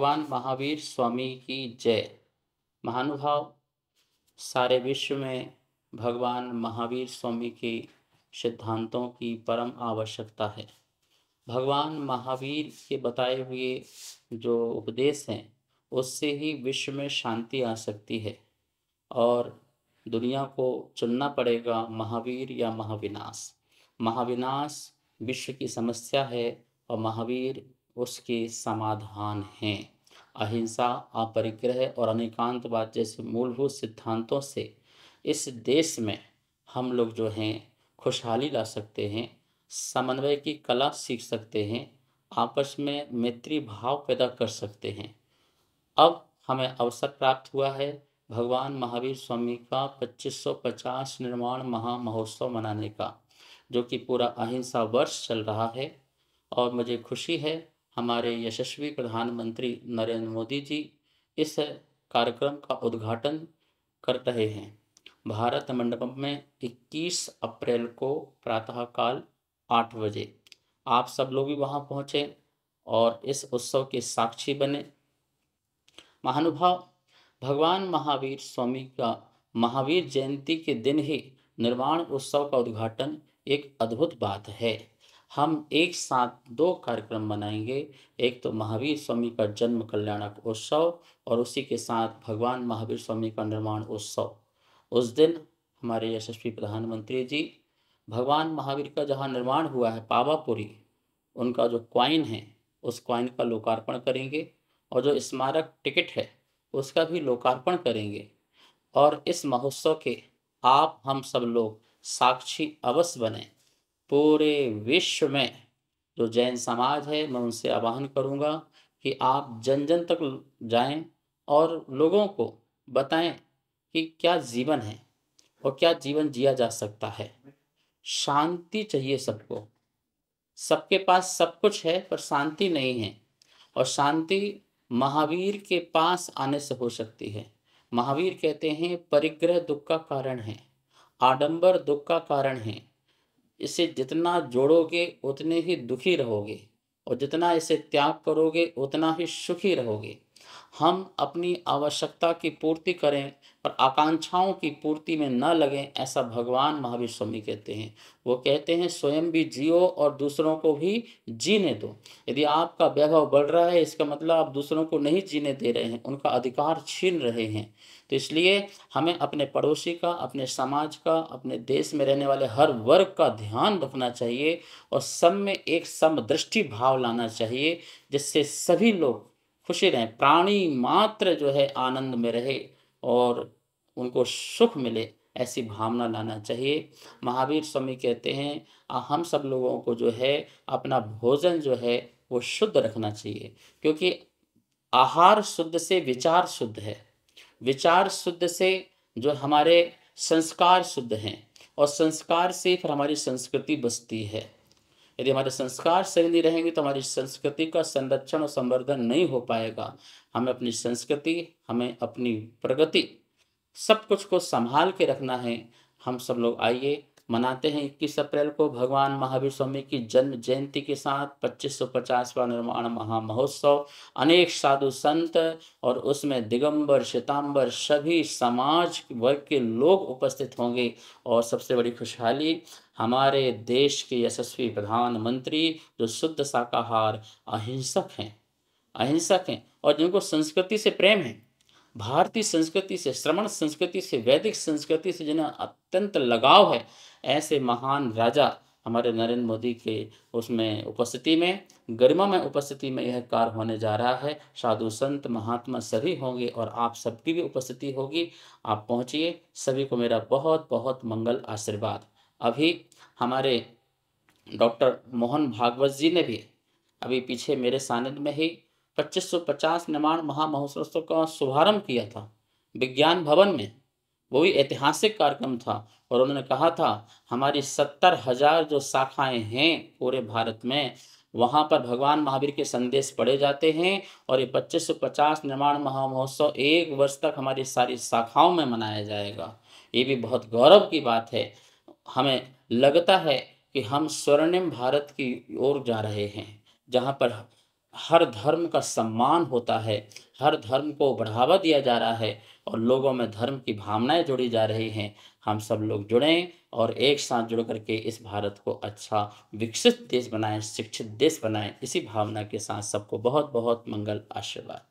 भगवान महावीर स्वामी की जय महानुभाव सारे विश्व में भगवान महावीर स्वामी के सिद्धांतों की परम आवश्यकता है भगवान महावीर के बताए हुए जो उपदेश हैं उससे ही विश्व में शांति आ सकती है और दुनिया को चुनना पड़ेगा महावीर या महाविनाश महाविनाश विश्व की समस्या है और महावीर उसके समाधान हैं अहिंसा अपरिग्रह और अनेकांतवाद जैसे मूलभूत सिद्धांतों से इस देश में हम लोग जो हैं खुशहाली ला सकते हैं समन्वय की कला सीख सकते हैं आपस में मैत्री भाव पैदा कर सकते हैं अब हमें अवसर प्राप्त हुआ है भगवान महावीर स्वामी का 2550 निर्माण महा महोत्सव मनाने का जो कि पूरा अहिंसा वर्ष चल रहा है और मुझे खुशी है हमारे यशस्वी प्रधानमंत्री नरेंद्र मोदी जी इस कार्यक्रम का उद्घाटन कर रहे हैं भारत मंडपम में 21 अप्रैल को प्रातःकाल आठ बजे आप सब लोग भी वहाँ पहुँचें और इस उत्सव के साक्षी बने महानुभाव भगवान महावीर स्वामी का महावीर जयंती के दिन ही निर्माण उत्सव का उद्घाटन एक अद्भुत बात है हम एक साथ दो कार्यक्रम बनाएंगे एक तो महावीर स्वामी का जन्म कल्याणक उत्सव और उसी के साथ भगवान महावीर स्वामी का निर्माण उत्सव उस दिन हमारे यशस्वी प्रधानमंत्री जी भगवान महावीर का जहाँ निर्माण हुआ है पावापुरी उनका जो क्वाइन है उस क्वाइन का लोकार्पण करेंगे और जो स्मारक टिकट है उसका भी लोकार्पण करेंगे और इस महोत्सव के आप हम सब लोग साक्षी अवश्य बने पूरे विश्व में जो जैन समाज है मैं उनसे आह्वान करूँगा कि आप जन जन तक जाएं और लोगों को बताएं कि क्या जीवन है और क्या जीवन जिया जा सकता है शांति चाहिए सबको सबके पास सब कुछ है पर शांति नहीं है और शांति महावीर के पास आने से हो सकती है महावीर कहते हैं परिग्रह दुख का कारण है आडंबर दुख का कारण है इसे जितना जोड़ोगे उतने ही दुखी रहोगे और जितना इसे त्याग करोगे उतना ही सुखी रहोगे हम अपनी आवश्यकता की पूर्ति करें पर आकांक्षाओं की पूर्ति में न लगें ऐसा भगवान महावीर स्वामी कहते हैं वो कहते हैं स्वयं भी जियो और दूसरों को भी जीने दो यदि आपका वैभव बढ़ रहा है इसका मतलब आप दूसरों को नहीं जीने दे रहे हैं उनका अधिकार छीन रहे हैं तो इसलिए हमें अपने पड़ोसी का अपने समाज का अपने देश में रहने वाले हर वर्ग का ध्यान रखना चाहिए और सब में एक समदृष्टि भाव लाना चाहिए जिससे सभी लोग खुशी रहें प्राणी मात्र जो है आनंद में रहे और उनको सुख मिले ऐसी भावना लाना चाहिए महावीर स्वामी कहते हैं हम सब लोगों को जो है अपना भोजन जो है वो शुद्ध रखना चाहिए क्योंकि आहार शुद्ध से विचार शुद्ध है विचार शुद्ध से जो हमारे संस्कार शुद्ध हैं और संस्कार से फिर हमारी संस्कृति बसती है यदि हमारे संस्कार शैली रहेंगे तो हमारी संस्कृति का संरक्षण और संवर्धन नहीं हो पाएगा हमें अपनी संस्कृति हमें अपनी प्रगति सब कुछ को संभाल के रखना है हम सब लोग आइए मनाते हैं इक्कीस अप्रैल को भगवान महावीर स्वामी की जन्म जयंती के साथ पच्चीस सौ पचासवा निर्माण महामहोत्सव अनेक साधु संत और उसमें दिगंबर श्वेतांबर सभी समाज वर्ग के लोग उपस्थित होंगे और सबसे बड़ी खुशहाली हमारे देश के यशस्वी प्रधानमंत्री जो शुद्ध शाकाहार अहिंसक हैं अहिंसक हैं और जिनको संस्कृति से प्रेम है भारतीय संस्कृति से श्रवण संस्कृति से वैदिक संस्कृति से जिन्हें अत्यंत लगाव है ऐसे महान राजा हमारे नरेंद्र मोदी के उसमें उपस्थिति में गरिमा में उपस्थिति में यह कार्य होने जा रहा है साधु संत महात्मा सभी होंगे और आप सबकी भी उपस्थिति होगी आप पहुंचिए सभी को मेरा बहुत बहुत मंगल आशीर्वाद अभी हमारे डॉक्टर मोहन भागवत जी ने भी अभी पीछे मेरे सानिध्य में ही 2550 निर्माण महामहोत्सव का शुभारम्भ किया था विज्ञान भवन में वो भी ऐतिहासिक कार्यक्रम था और उन्होंने कहा था हमारी सत्तर हजार जो शाखाएं हैं पूरे भारत में वहाँ पर भगवान महावीर के संदेश पढ़े जाते हैं और ये पच्चीस सौ पचास निर्माण महामहोत्सव एक वर्ष तक हमारी सारी शाखाओं में मनाया जाएगा ये भी बहुत गौरव की बात है हमें लगता है कि हम स्वर्णिम भारत की ओर जा रहे हैं जहाँ पर हर धर्म का सम्मान होता है हर धर्म को बढ़ावा दिया जा रहा है और लोगों में धर्म की भावनाएं जुड़ी जा रही हैं हम सब लोग जुड़ें और एक साथ जुड़ करके इस भारत को अच्छा विकसित देश बनाएं शिक्षित देश बनाएं इसी भावना के साथ सबको बहुत बहुत मंगल आशीर्वाद